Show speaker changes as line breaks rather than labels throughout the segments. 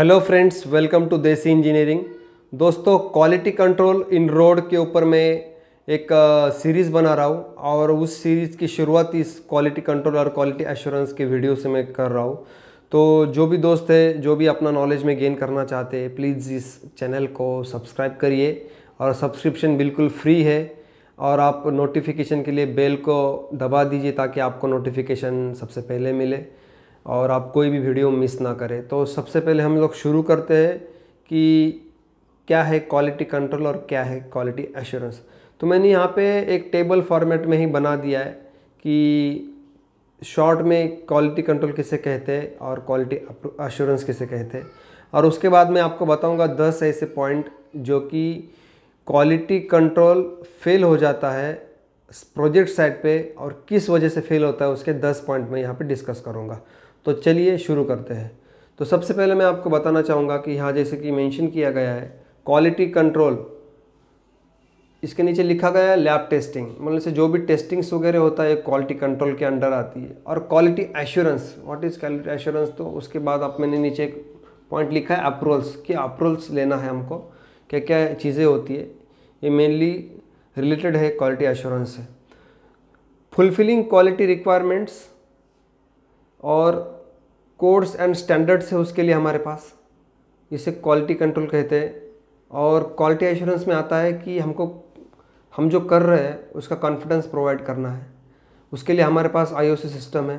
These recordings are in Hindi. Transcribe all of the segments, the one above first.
hello friends welcome to Desi engineering दोस्तों क्वालिटी कंट्रोल इन रोड के ऊपर मैं एक सीरीज़ बना रहा हूँ और उस सीरीज़ की शुरुआत इस क्वालिटी कंट्रोल और क्वालिटी एश्योरेंस के वीडियो से मैं कर रहा हूँ तो जो भी दोस्त है जो भी अपना नॉलेज में गेन करना चाहते हैं प्लीज़ इस चैनल को सब्सक्राइब करिए और सब्सक्रिप्शन बिल्कुल फ्री है और आप नोटिफिकेशन के लिए बेल को दबा दीजिए ताकि आपको नोटिफिकेशन सबसे पहले मिले और आप कोई भी वीडियो मिस ना करें तो सबसे पहले हम लोग शुरू करते हैं कि क्या है क्वालिटी कंट्रोल और क्या है क्वालिटी एश्योरेंस तो मैंने यहाँ पे एक टेबल फॉर्मेट में ही बना दिया है कि शॉर्ट में क्वालिटी कंट्रोल किसे कहते हैं और क्वालिटी एश्योरेंस किसे कहते हैं और उसके बाद मैं आपको बताऊंगा दस ऐसे पॉइंट जो कि क्वालिटी कंट्रोल फेल हो जाता है प्रोजेक्ट साइड पे और किस वजह से फेल होता है उसके दस पॉइंट मैं यहाँ पे डिस्कस करूँगा तो चलिए शुरू करते हैं तो सबसे पहले मैं आपको बताना चाहूँगा कि यहाँ जैसे कि मेंशन किया गया है क्वालिटी कंट्रोल इसके नीचे लिखा गया है लैब टेस्टिंग मतलब से जो भी टेस्टिंग्स वगैरह होता है क्वालिटी कंट्रोल के अंडर आती है और quality assurance what is quality assurance तो उसके बाद आप मैंने नीचे एक पॉइंट लिखा है अप्रूवल्स कि अप्रूवल्स लेना है हमको क्या क्या चीज़ें होती है ये मेनली रिलेटेड है क्वालिटी एश्योरेंस से फुलफिलिंग क्वालिटी रिक्वायरमेंट्स और कोड्स एंड स्टैंडर्ड्स है उसके लिए हमारे पास इसे क्वालिटी कंट्रोल कहते हैं और क्वालिटी एश्योरेंस में आता है कि हमको हम जो कर रहे हैं उसका कॉन्फिडेंस प्रोवाइड करना है उसके लिए हमारे पास आई सिस्टम है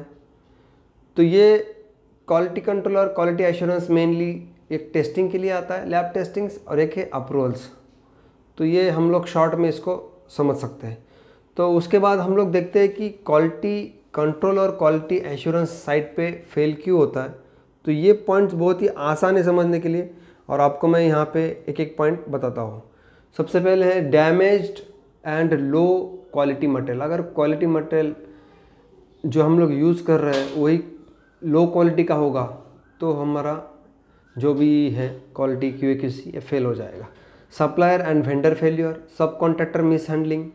तो ये क्वालिटी कंट्रोल और क्वालिटी एश्योरेंस मेनली एक टेस्टिंग के लिए आता है लैब टेस्टिंग्स और एक है अप्रूवल्स तो ये हम लोग शॉर्ट में इसको समझ सकते हैं तो उसके बाद हम लोग देखते हैं कि क्वालिटी कंट्रोल और क्वालिटी एश्योरेंस साइट पे फेल क्यों होता है तो ये पॉइंट्स बहुत ही आसान है समझने के लिए और आपको मैं यहाँ पे एक एक पॉइंट बताता हूँ सबसे पहले है damaged and low quality material अगर क्वालिटी मटेरियल जो हम लोग यूज़ कर रहे हैं वही लो क्वालिटी का होगा तो हमारा जो भी है क्वालिटी क्यू ए फेल हो जाएगा supplier and vendor failure subcontractor mishandling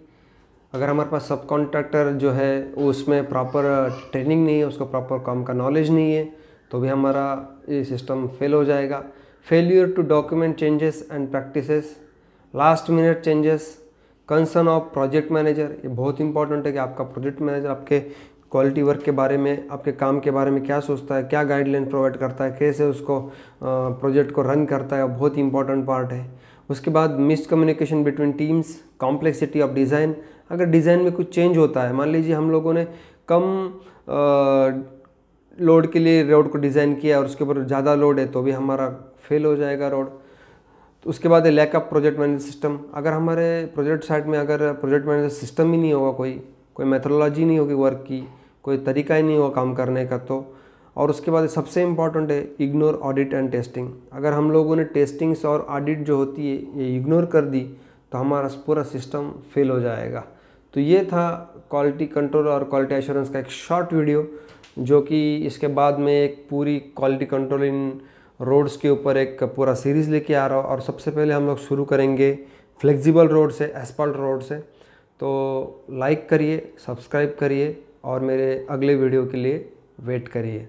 अगर हमारे पास सब कॉन्ट्रैक्टर जो है उसमें प्रॉपर ट्रेनिंग नहीं है उसको प्रॉपर काम का नॉलेज नहीं है तो भी हमारा ये सिस्टम फेल हो जाएगा failure to document changes and practices last minute changes concern of project manager ये बहुत इंपॉर्टेंट है कि आपका प्रोजेक्ट मैनेजर आपके क्वालिटी वर्क के बारे में आपके काम के बारे में क्या सोचता है क्या गाइडलाइन प्रोवाइड करता है कैसे उसको प्रोजेक्ट को रन करता है बहुत इंपॉर्टेंट पार्ट है उसके बाद miscommunication between teams complexity of design अगर डिज़ाइन में कुछ चेंज होता है मान लीजिए हम लोगों ने कम लोड के लिए रोड को डिज़ाइन किया और उसके ऊपर ज़्यादा लोड है तो भी हमारा फेल हो जाएगा रोड तो उसके बाद है lack of project manager system अगर हमारे प्रोजेक्ट साइड में अगर प्रोजेक्ट मैनेजर सिस्टम ही नहीं होगा कोई कोई मैथोलॉजी नहीं होगी वर्क की कोई तरीका ही नहीं होगा काम करने का तो और उसके बाद सबसे इम्पॉर्टेंट है इग्नोर ऑडिट एंड टेस्टिंग अगर हम लोगों ने टेस्टिंग्स और ऑडिट जो होती है ये इग्नोर कर दी तो हमारा पूरा सिस्टम फेल हो जाएगा तो ये था क्वालिटी कंट्रोल और क्वालिटी एश्योरेंस का एक शॉर्ट वीडियो जो कि इसके बाद में एक पूरी क्वालिटी कंट्रोल इन रोड्स के ऊपर एक पूरा सीरीज़ लेके आ रहा हूँ और सबसे पहले हम लोग शुरू करेंगे फ्लेक्सिबल रोड से एसपाल्ट रोड से तो लाइक करिए सब्सक्राइब करिए और मेरे अगले वीडियो के लिए वेट करिए